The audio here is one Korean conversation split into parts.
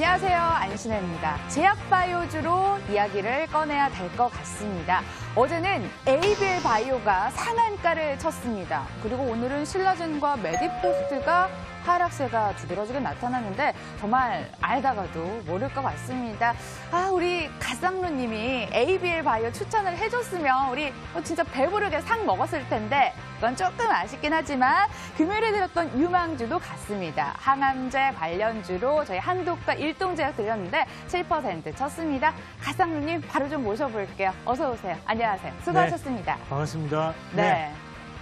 안녕하세요. 안신혜입니다. 제약바이오주로 이야기를 꺼내야 될 것 같습니다. 어제는 에이빌 바이오가 상한가를 쳤습니다. 그리고 오늘은 신라젠과 메디포스트가 하락세가 두드러지게 나타났는데 정말 알다가도 모를 것 같습니다. 아 우리 가상루님이 ABL 바이오 추천을 해줬으면 우리 뭐 진짜 배부르게 상 먹었을 텐데 그건 조금 아쉽긴 하지만 금요일에 드렸던 유망주도 같습니다. 항암제 관련주로 저희 한독과 일동제약 들렸는데 7% 쳤습니다. 가상루님 바로 좀 모셔볼게요. 어서 오세요. 안녕하세요. 수고하셨습니다. 네, 반갑습니다. 네. 네.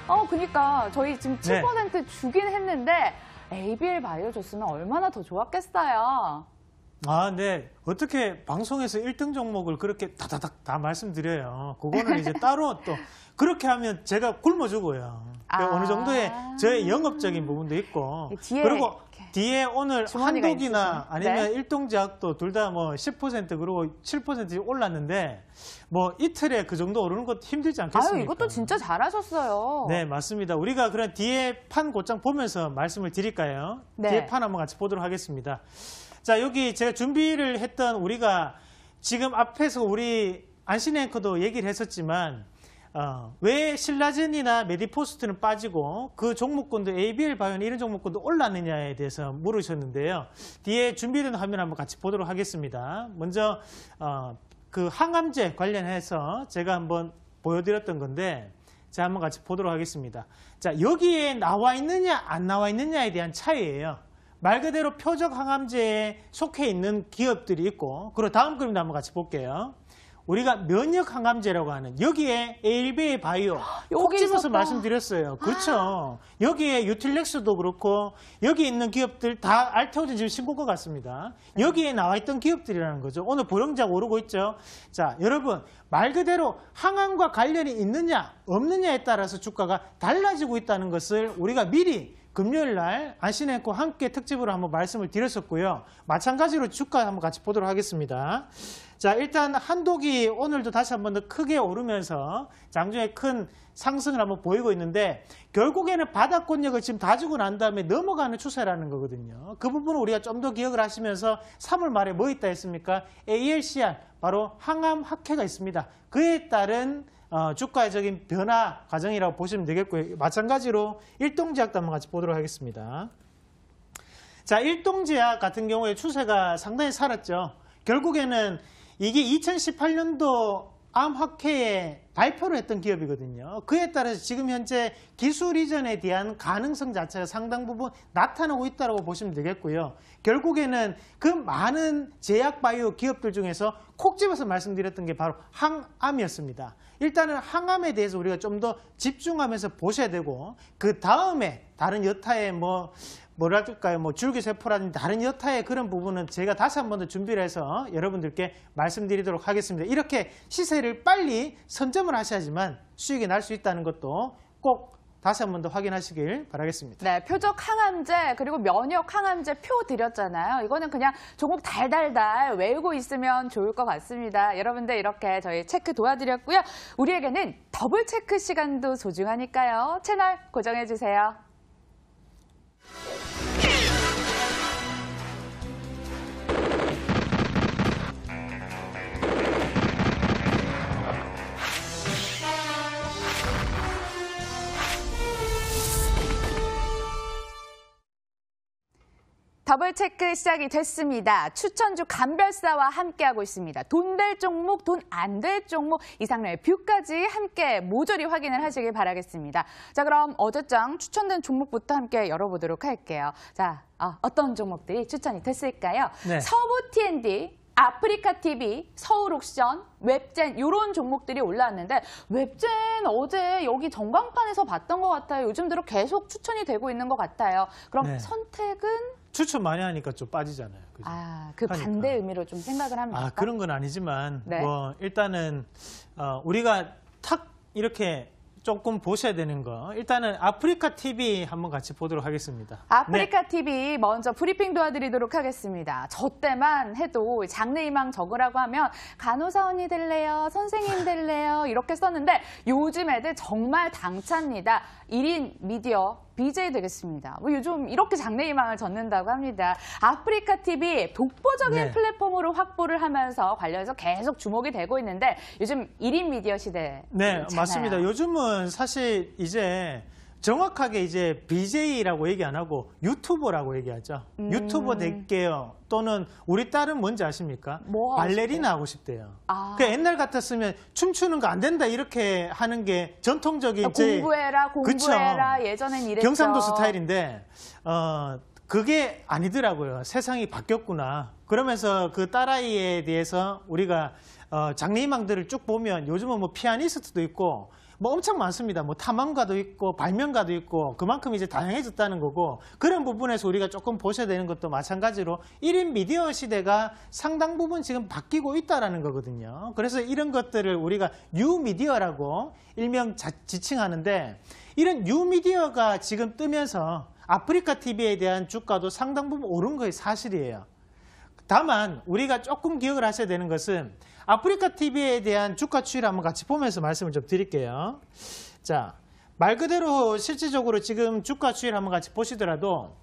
어, 그니까 저희 지금 7% 네. 주긴 했는데 ABL 바이오 줬으면 얼마나 더 좋았겠어요. 아, 네. 어떻게 방송에서 1등 종목을 그렇게 다다닥 다 말씀드려요. 그거는 이제 따로 또 그렇게 하면 제가 굶어주고요. 아 어느 정도의 저의 영업적인 부분도 있고 그리고 뒤에 오늘 한독이나 아니면 일동제약도 둘 다 뭐 10% 그리고 7% 올랐는데 뭐 이틀에 그 정도 오르는 것도 힘들지 않겠습니까? 아유, 이것도 진짜 잘하셨어요. 네, 맞습니다. 우리가 그런 뒤에 판 곧장 보면서 말씀을 드릴까요? 네. 뒤에 판 한번 같이 보도록 하겠습니다. 자, 여기 제가 준비를 했던 우리가 지금 앞에서 우리 안신 앵커도 얘기를 했었지만 어, 왜 신라젠이나 메디포스트는 빠지고 그종목군도 ABL 바이오 이런 종목군도 올랐느냐에 대해서 물으셨는데요. 뒤에 준비된 화면 한번 같이 보도록 하겠습니다. 먼저 어, 그 항암제 관련해서 제가 한번 보여드렸던 건데 자 한번 같이 보도록 하겠습니다. 자 여기에 나와 있느냐 안 나와 있느냐에 대한 차이예요. 말 그대로 표적 항암제에 속해 있는 기업들이 있고 그리고 다음 그림도 한번 같이 볼게요. 우리가 면역 항암제라고 하는 여기에 ALB 바이오 꼭 아, 집어서 말씀드렸어요. 그렇죠. 아. 여기에 유틸렉스도 그렇고 여기 있는 기업들 다 알테오젠 지금 신고것 같습니다. 네. 여기에 나와 있던 기업들이라는 거죠. 오늘 보령자 오르고 있죠. 자, 여러분 말 그대로 항암과 관련이 있느냐 없느냐에 따라서 주가가 달라지고 있다는 것을 우리가 미리 금요일 날 안신했고 함께 특집으로 한번 말씀을 드렸었고요. 마찬가지로 주가 한번 같이 보도록 하겠습니다. 자, 일단 한독이 오늘도 다시 한 번 더 크게 오르면서 장중에 큰 상승을 한번 보이고 있는데 결국에는 바닥권력을 지금 다주고난 다음에 넘어가는 추세라는 거거든요. 그 부분을 우리가 좀 더 기억을 하시면서 3월 말에 뭐 있다 했습니까? ALCR, 바로 항암 학회가 있습니다. 그에 따른 어, 주가적인 변화 과정이라고 보시면 되겠고요. 마찬가지로 일동제약도 한번 같이 보도록 하겠습니다. 자, 일동제약 같은 경우에 추세가 상당히 살았죠. 결국에는 이게 2018년도 암학회에 발표를 했던 기업이거든요. 그에 따라서 지금 현재 기술 이전에 대한 가능성 자체가 상당 부분 나타나고 있다고 보시면 되겠고요. 결국에는 그 많은 제약바이오 기업들 중에서 콕 집어서 말씀드렸던 게 바로 항암이었습니다. 일단은 항암에 대해서 우리가 좀 더 집중하면서 보셔야 되고 그 다음에 다른 여타의 뭐 뭐랄까요뭐 줄기세포라든지 다른 여타의 그런 부분은 제가 다시 한 번 더 준비를 해서 여러분들께 말씀드리도록 하겠습니다. 이렇게 시세를 빨리 선점을 하셔야지만 수익이 날 수 있다는 것도 꼭 다시 한 번 더 확인하시길 바라겠습니다. 네, 표적 항암제 그리고 면역 항암제 표 드렸잖아요. 이거는 그냥 조금 달달달 외우고 있으면 좋을 것 같습니다. 여러분들 이렇게 저희 체크 도와드렸고요. 우리에게는 더블 체크 시간도 소중하니까요. 채널 고정해주세요. 더블 체크 시작이 됐습니다. 추천주 감별사와 함께하고 있습니다. 돈 될 종목, 돈 안 될 종목, 이상래 뷰까지 함께 모조리 확인을 하시길 바라겠습니다. 자, 그럼 어제장 추천된 종목부터 함께 열어보도록 할게요. 자, 어, 떤 종목들이 추천이 됐을까요? 네. 서부 T&D 아프리카 TV, 서울 옥션, 웹젠 이런 종목들이 올라왔는데 웹젠 어제 여기 전광판에서 봤던 것 같아요. 요즘 들어 계속 추천이 되고 있는 것 같아요. 그럼 네. 선택은? 추천 많이 하니까 좀 빠지잖아요. 그죠? 아, 그 하니까. 반대 의미로 좀 생각을 합니다. 아, 그런 건 아니지만 네. 뭐 일단은 어, 우리가 탁 이렇게 조금 보셔야 되는 거 일단은 아프리카 TV 한번 같이 보도록 하겠습니다. 아프리카 네. TV 먼저 브리핑 도와드리도록 하겠습니다. 저 때만 해도 장래희망 적으라고 하면 간호사 언니 될래요? 선생님 될래요? 이렇게 썼는데 요즘 애들 정말 당차니다 1인 미디어 BJ 되겠습니다. 뭐 요즘 이렇게 장래 희망을 젓는다고 합니다. 아프리카 TV 독보적인 네. 플랫폼으로 확보를 하면서 관련해서 계속 주목이 되고 있는데 요즘 1인 미디어 시대. 네, 맞습니다. 요즘은 사실 이제 정확하게 이제 BJ라고 얘기 안 하고 유튜버라고 얘기하죠. 음. 유튜버 될게요. 또는 우리 딸은 뭔지 아십니까? 뭐 발레리나 하고 싶대요. 아. 그 옛날 같았으면 춤추는 거 안 된다 이렇게 하는 게 전통적인 공부해라 그러니까 공부해라 그쵸? 예전엔 이랬죠. 경상도 스타일인데 어 그게 아니더라고요. 세상이 바뀌었구나. 그러면서 그 딸아이에 대해서 우리가 어, 장래희망들을 쭉 보면 요즘은 뭐 피아니스트도 있고 뭐 엄청 많습니다. 뭐 탐험가도 있고 발명가도 있고 그만큼 이제 다양해졌다는 거고 그런 부분에서 우리가 조금 보셔야 되는 것도 마찬가지로 1인 미디어 시대가 상당 부분 지금 바뀌고 있다는 거거든요. 그래서 이런 것들을 우리가 뉴미디어라고 일명 자, 지칭하는데 이런 뉴미디어가 지금 뜨면서 아프리카 TV에 대한 주가도 상당 부분 오른 것이 사실이에요. 다만 우리가 조금 기억을 하셔야 되는 것은 아프리카 TV에 대한 주가 추이를 한번 같이 보면서 말씀을 좀 드릴게요. 자, 말 그대로 실질적으로 지금 주가 추이를 한번 같이 보시더라도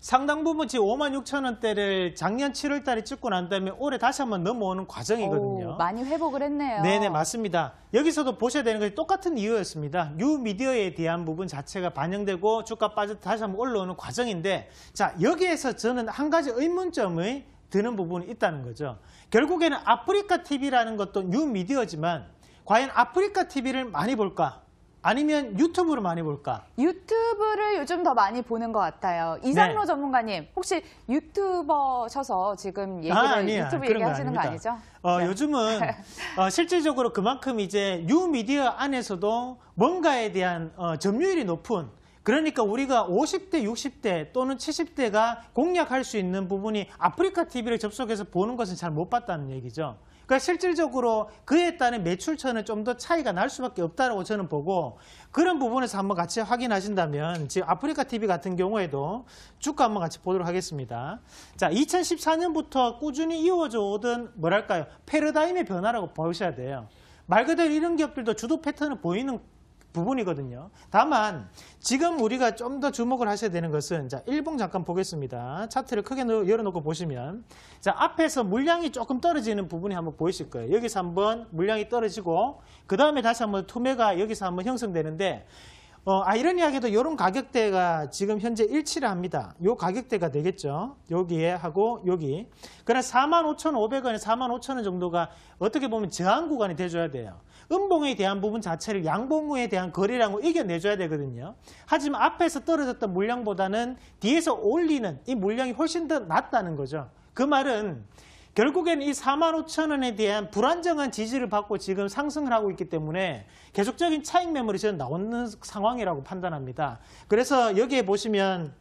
상당 부분 지금 5만 6천 원대를 작년 7월 달에 찍고 난 다음에 올해 다시 한번 넘어오는 과정이거든요. 오, 많이 회복을 했네요. 네네, 맞습니다. 여기서도 보셔야 되는 것이 똑같은 이유였습니다. 뉴 미디어에 대한 부분 자체가 반영되고 주가 빠져 다시 한번 올라오는 과정인데 자, 여기에서 저는 한 가지 의문점의 드는 부분이 있다는 거죠. 결국에는 아프리카 TV라는 것도 뉴 미디어지만 과연 아프리카 TV를 많이 볼까? 아니면 유튜브를 많이 볼까? 유튜브를 요즘 더 많이 보는 것 같아요. 이상로 네. 전문가님, 혹시 유튜버셔서 지금 아, 얘기를 아, 유튜브 얘기하시는 거, 거 아니죠? 어, 네. 요즘은 어, 실질적으로 그만큼 이제 뉴미디어 안에서도 뭔가에 대한 어, 점유율이 높은 그러니까 우리가 50대, 60대 또는 70대가 공략할 수 있는 부분이 아프리카 TV를 접속해서 보는 것은 잘 못 봤다는 얘기죠. 그러니까 실질적으로 그에 따른 매출처는 좀 더 차이가 날 수밖에 없다고 저는 보고 그런 부분에서 한번 같이 확인하신다면 지금 아프리카 TV 같은 경우에도 주가 한번 같이 보도록 하겠습니다. 자, 2014년부터 꾸준히 이어져 오던 뭐랄까요? 패러다임의 변화라고 보셔야 돼요. 말 그대로 이런 기업들도 주도 패턴을 보이는 부분이거든요. 다만 지금 우리가 좀 더 주목을 하셔야 되는 것은 자, 일봉 잠깐 보겠습니다. 차트를 크게 열어놓고 보시면 자, 앞에서 물량이 조금 떨어지는 부분이 한번 보이실 거예요. 여기서 한번 물량이 떨어지고 그 다음에 다시 한번 투매가 여기서 한번 형성되는데 어, 아이러니하게도 이런 가격대가 지금 현재 일치를 합니다. 요 가격대가 되겠죠. 여기에 하고 여기. 그러나 45,500원에 45,000원 정도가 어떻게 보면 저항 구간이 돼줘야 돼요. 음봉에 대한 부분 자체를 양봉에 대한 거래라고 이겨내줘야 되거든요. 하지만 앞에서 떨어졌던 물량보다는 뒤에서 올리는 이 물량이 훨씬 더낮다는 거죠. 그 말은 결국엔이 4만 5천 원에 대한 불안정한 지지를 받고 지금 상승을 하고 있기 때문에 계속적인 차익 매물이 지금 나오는 상황이라고 판단합니다. 그래서 여기에 보시면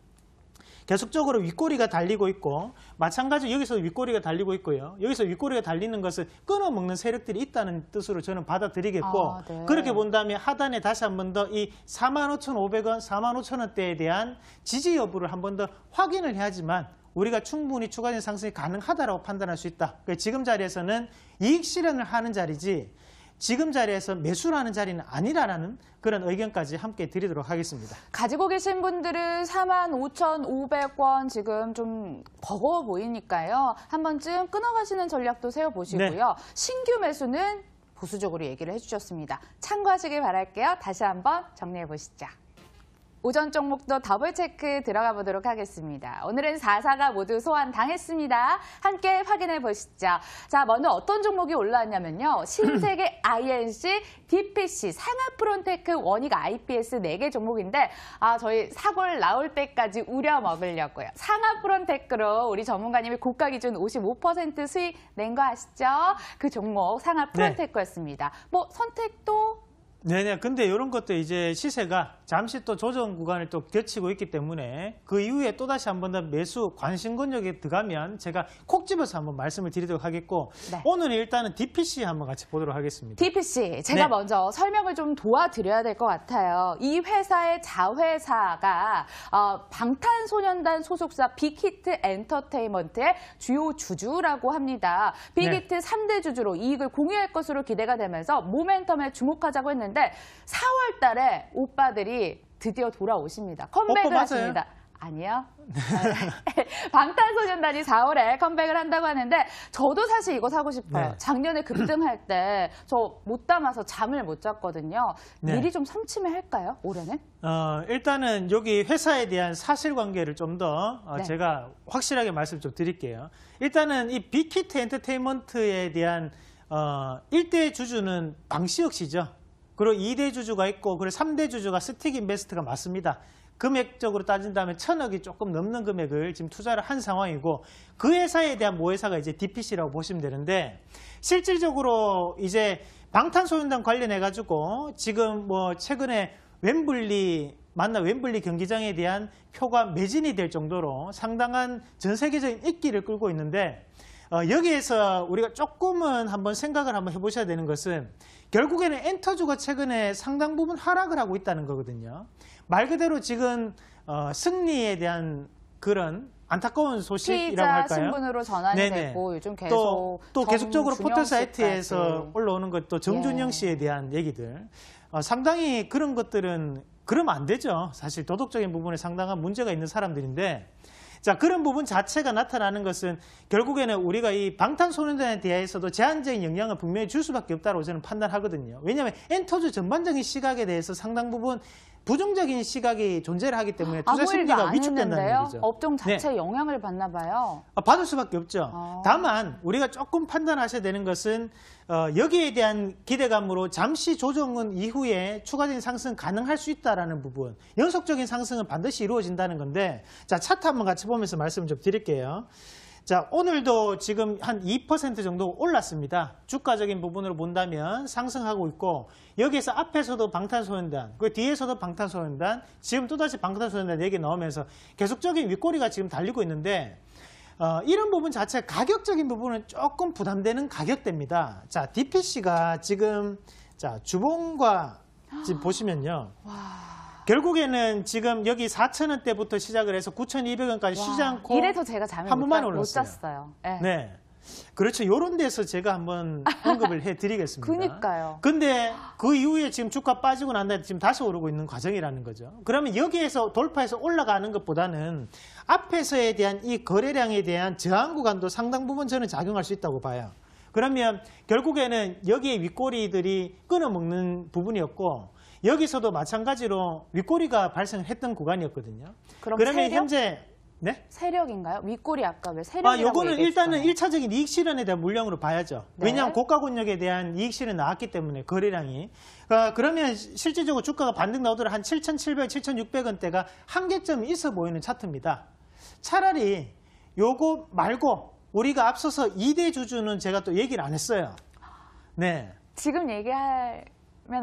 계속적으로 윗꼬리가 달리고 있고 마찬가지 여기서 윗꼬리가 달리고 있고요. 여기서 윗꼬리가 달리는 것을 끊어먹는 세력들이 있다는 뜻으로 저는 받아들이겠고 아, 네. 그렇게 본다면 하단에 다시 한 번 더 이 45,500원, 45,000원대에 대한 지지 여부를 한 번 더 확인을 해야지만 우리가 충분히 추가적인 상승이 가능하다고 판단할 수 있다. 그러니까 지금 자리에서는 이익 실현을 하는 자리지 지금 자리에서 매수를 하는 자리는 아니라는 그런 의견까지 함께 드리도록 하겠습니다. 가지고 계신 분들은 45,500원 지금 좀 버거워 보이니까요. 한 번쯤 끊어가시는 전략도 세워보시고요. 네. 신규 매수는 보수적으로 얘기를 해주셨습니다. 참고하시길 바랄게요. 다시 한번 정리해보시죠. 오전 종목도 더블 체크 들어가 보도록 하겠습니다. 오늘은 4사가 모두 소환당했습니다. 함께 확인해 보시죠. 자, 먼저 어떤 종목이 올라왔냐면요. 신세계 INC, DPC, 상하프론테크, 원익 IPS 4개 종목인데 아, 저희 사골 나올 때까지 우려 먹으려고요. 상하프론테크로 우리 전문가님이 고가 기준 55% 수익 낸 거 아시죠? 그 종목 네. 상하프론테크였습니다. 뭐 선택도 네네. 근데 이런 것도 이제 시세가 잠시 또 조정 구간을 또 겹치고 있기 때문에 그 이후에 또 다시 한 번 더 매수 관심 권역에 들어가면 제가 콕 집어서 한번 말씀을 드리도록 하겠고 네. 오늘 일단은 DPC 한번 같이 보도록 하겠습니다. DPC 제가 네. 먼저 설명을 좀 도와드려야 될 것 같아요. 이 회사의 자회사가 어, 방탄소년단 소속사 빅히트 엔터테인먼트의 주요 주주라고 합니다. 네. 빅히트 네. 3대 주주로 이익을 공유할 것으로 기대가 되면서 모멘텀에 주목하자고 했는데 했는데 4월 달에 오빠들이 드디어 돌아오십니다. 어, 컴백을 하십니다. 아니요. 방탄소년단이 4월에 컴백을 한다고 하는데 저도 사실 이거 사고 싶어요. 네. 작년에 급등할 때 저 못 담아서 잠을 못 잤거든요. 네. 미리 좀 삼침해 할까요? 올해는? 어, 일단은 여기 회사에 대한 사실관계를 좀더 어, 네. 제가 확실하게 말씀 을좀 드릴게요. 일단은 이 빅히트 엔터테인먼트에 대한 어, 1대 주주는 방시혁 씨죠. 그리고 2대 주주가 있고 그리고 3대 주주가 스틱 인베스트가 맞습니다. 금액적으로 따진다면 천억이 조금 넘는 금액을 지금 투자를 한 상황이고 그 회사에 대한 모회사가 이제 DPC라고 보시면 되는데 실질적으로 이제 방탄소년단 관련해 가지고 지금 뭐 최근에 웸블리 만나 웸블리 경기장에 대한 표가 매진이 될 정도로 상당한 전 세계적인 인기를 끌고 있는데 어, 여기에서 우리가 조금은 한번 생각을 한번 해보셔야 되는 것은 결국에는 엔터주가 최근에 상당 부분 하락을 하고 있다는 거거든요. 말 그대로 지금 어, 승리에 대한 그런 안타까운 소식이라고 할까요? 신분으로 전환이 네네. 되고 요즘 계속 또, 또 계속적으로 포털 사이트에서 올라오는 것도 정준영 예. 씨에 대한 얘기들 어, 상당히 그런 것들은 그러면 안 되죠. 사실 도덕적인 부분에 상당한 문제가 있는 사람들인데 자 그런 부분 자체가 나타나는 것은 결국에는 우리가 이 방탄소년단에 대해서도 제한적인 영향을 분명히 줄 수밖에 없다고 저는 판단하거든요. 왜냐하면 엔터즈 전반적인 시각에 대해서 상당 부분 부정적인 시각이 존재를 하기 때문에 투자 심리가 위축된다는 얘기죠. 업종 자체에 네. 영향을 받나 봐요. 아, 받을 수밖에 없죠. 어. 다만 우리가 조금 판단하셔야 되는 것은 어, 여기에 대한 기대감으로 잠시 조정은 이후에 추가적인 상승 가능할 수 있다라는 부분. 연속적인 상승은 반드시 이루어진다는 건데 자 차트 한번 같이 보면서 말씀 좀 드릴게요. 자, 오늘도 지금 한 2% 정도 올랐습니다. 주가적인 부분으로 본다면 상승하고 있고 여기에서 앞에서도 방탄소년단, 그 뒤에서도 방탄소년단, 지금 또다시 방탄소년단 얘기 나오면서 계속적인 윗꼬리가 지금 달리고 있는데 어, 이런 부분 자체 가격적인 부분은 조금 부담되는 가격대입니다. 자, DPC가 지금 자 주봉과 지금 보시면요. 와. 결국에는 지금 여기 4천원대부터 시작을 해서 9,200원까지 쉬지 않고 이래서 제가 잠을 못, 번만 못어요 잤어요. 네. 네. 그렇죠. 요런 데서 제가 한번 언급을 해드리겠습니다. 그니까요. 러 근데 그 이후에 지금 주가 빠지고 난 다음에 지금 다시 오르고 있는 과정이라는 거죠. 그러면 여기에서 돌파해서 올라가는 것보다는 앞에서에 대한 이 거래량에 대한 저항 구간도 상당 부분 저는 작용할 수 있다고 봐요. 그러면 결국에는 여기에 윗꼬리들이 끊어먹는 부분이었고 여기서도 마찬가지로 윗꼬리가 발생했던 구간이었거든요. 그럼 그러면 세력? 현재 네? 세력인가요? 윗골리 아까 왜 세력이라고 아, 요거는 일단은 1차적인 이익 실현에 대한 물량으로 봐야죠. 네. 왜냐하면 고가 권역에 대한 이익 실현 나왔기 때문에 거래량이. 아, 그러면 실질적으로 주가가 반등 나오더라도 한 7,700, 7,600원대가 한계점이 있어 보이는 차트입니다. 차라리 요거 말고 우리가 앞서서 2대 주주는 제가 또 얘기를 안 했어요. 네. 지금 얘기하면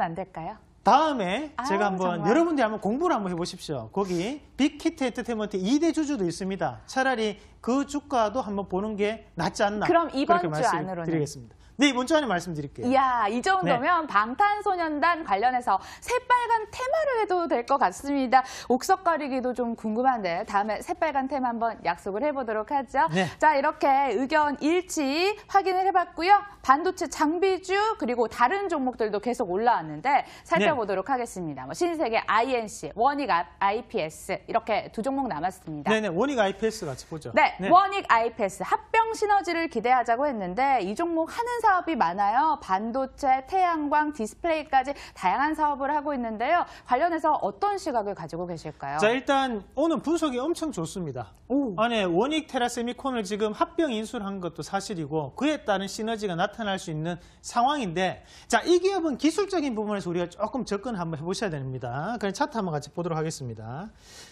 안 될까요? 다음에 아유, 제가 한번 정말. 여러분들이 한번 공부를 한번 해보십시오. 거기 빅히트 에트테먼트 2대 주주도 있습니다. 차라리 그 주가도 한번 보는 게 낫지 않나 그럼 이번 주 안으로는 드리겠습니다. 네, 문자님 말씀드릴게요. 이야, 이 정도면 네. 방탄소년단 관련해서 새빨간 테마를 해도 될 것 같습니다. 옥석거리기도 좀 궁금한데 다음에 새빨간 테마 한번 약속을 해보도록 하죠. 네. 자, 이렇게 의견 일치 확인을 해봤고요. 반도체 장비주 그리고 다른 종목들도 계속 올라왔는데 살펴보도록 네. 하겠습니다. 뭐 신세계 INC, 원익 IPS 이렇게 두 종목 남았습니다. 네네, 원익 네. IPS 같이 보죠. 네, 원익 네. IPS 합병 시너지를 기대하자고 했는데 이 종목 하는 사람 사업이 많아요. 반도체, 태양광, 디스플레이까지 다양한 사업을 하고 있는데요. 관련해서 어떤 시각을 가지고 계실까요? 자, 일단 오늘 분석이 엄청 좋습니다. 오. 안에 원익 테라세미콘을 지금 합병 인수한 를 것도 사실이고 그에 따른 시너지가 나타날 수 있는 상황인데 자, 이 기업은 기술적인 부분에서 우리가 조금 접근 한번 해보셔야 됩니다. 그럼 차트 한번 같이 보도록 하겠습니다.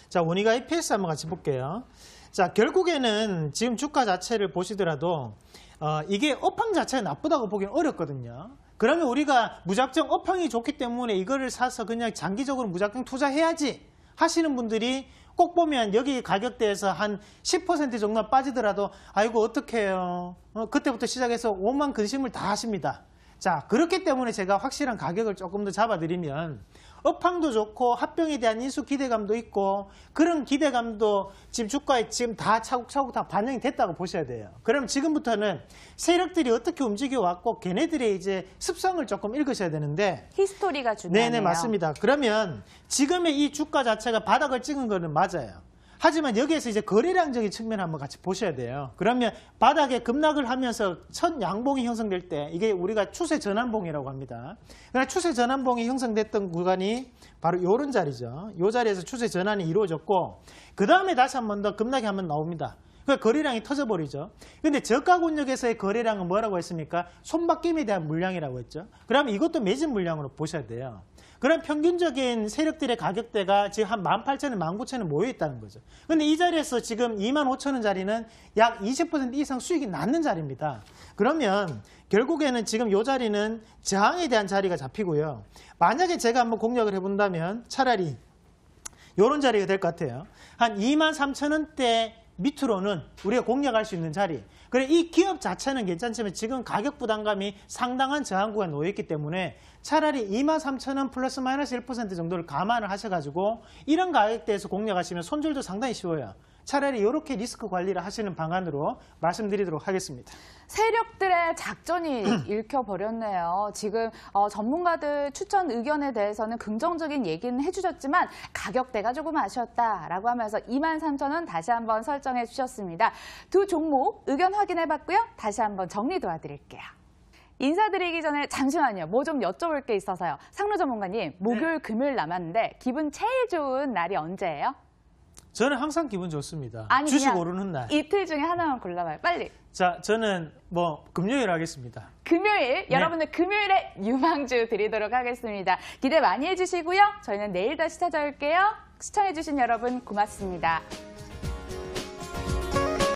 자, 원익 IPS 한번 같이 볼게요. 자 결국에는 지금 주가 자체를 보시더라도 어, 이게 업황 자체가 나쁘다고 보기 는 어렵거든요. 그러면 우리가 무작정 업황이 좋기 때문에 이거를 사서 그냥 장기적으로 무작정 투자해야지 하시는 분들이 꼭 보면 여기 가격대에서 한 10% 정도 빠지더라도 아이고 어떡해요. 어, 그때부터 시작해서 오만 근심을 다 하십니다. 자 그렇기 때문에 제가 확실한 가격을 조금 더 잡아드리면 업황도 좋고 합병에 대한 인수 기대감도 있고 그런 기대감도 지금 주가에 지금 다 차곡차곡 다 반영이 됐다고 보셔야 돼요. 그럼 지금부터는 세력들이 어떻게 움직여왔고 걔네들의 이제 습성을 조금 읽으셔야 되는데 히스토리가 중요해요. 네네 맞습니다. 그러면 지금의 이 주가 자체가 바닥을 찍은 거는 맞아요. 하지만 여기에서 이제 거래량적인 측면을 한번 같이 보셔야 돼요. 그러면 바닥에 급락을 하면서 첫 양봉이 형성될 때 이게 우리가 추세 전환봉이라고 합니다. 그러나 추세 전환봉이 형성됐던 구간이 바로 이런 자리죠. 이 자리에서 추세 전환이 이루어졌고 그 다음에 다시 한 번 더 급락이 한번 나옵니다. 그니까 거래량이 터져버리죠. 근데 저가 권역에서의 거래량은 뭐라고 했습니까? 손바뀜에 대한 물량이라고 했죠. 그러면 이것도 매진 물량으로 보셔야 돼요. 그런 평균적인 세력들의 가격대가 지금 한 18,000원, 19,000원 모여 있다는 거죠. 근데 이 자리에서 지금 25,000원 자리는 약 20% 이상 수익이 낮는 자리입니다. 그러면 결국에는 지금 이 자리는 저항에 대한 자리가 잡히고요. 만약에 제가 한번 공략을 해본다면 차라리 이런 자리가 될 것 같아요. 한 23,000원대 밑으로는 우리가 공략할 수 있는 자리 그래 이 기업 자체는 괜찮지만 지금 가격 부담감이 상당한 저항구가 놓여있기 때문에 차라리 23,000원 플러스 마이너스 1% 정도를 감안을 하셔가지고 이런 가격대에서 공략하시면 손절도 상당히 쉬워요. 차라리 이렇게 리스크 관리를 하시는 방안으로 말씀드리도록 하겠습니다. 세력들의 작전이 읽혀버렸네요. 지금 어, 전문가들 추천 의견에 대해서는 긍정적인 얘기는 해주셨지만 가격대가 조금 아쉬웠다라고 하면서 23,000원 다시 한번 설정해 주셨습니다. 두 종목 의견 확인해봤고요. 다시 한번 정리 도와드릴게요. 인사드리기 전에 잠시만요. 뭐 좀 여쭤볼 게 있어서요. 상로 전문가님, 목요일, 네. 금요일 남았는데 기분 제일 좋은 날이 언제예요? 저는 항상 기분 좋습니다. 아니, 주식 오르는 날. 이틀 중에 하나만 골라봐요. 빨리. 자, 저는 뭐 금요일 하겠습니다. 금요일, 네. 여러분들 금요일에 유망주 드리도록 하겠습니다. 기대 많이 해주시고요. 저희는 내일 다시 찾아올게요. 시청해주신 여러분 고맙습니다.